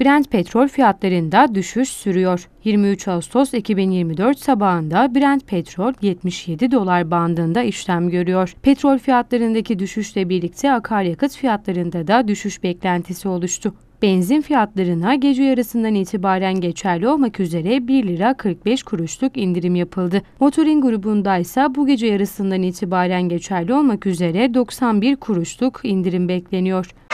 Brent petrol fiyatlarında düşüş sürüyor. 23 Ağustos 2024 sabahında Brent petrol 77 dolar bandında işlem görüyor. Petrol fiyatlarındaki düşüşle birlikte akaryakıt fiyatlarında da düşüş beklentisi oluştu. Benzin fiyatlarına gece yarısından itibaren geçerli olmak üzere 1 lira 45 kuruşluk indirim yapıldı. Motorin grubunda ise bu gece yarısından itibaren geçerli olmak üzere 91 kuruşluk indirim bekleniyor.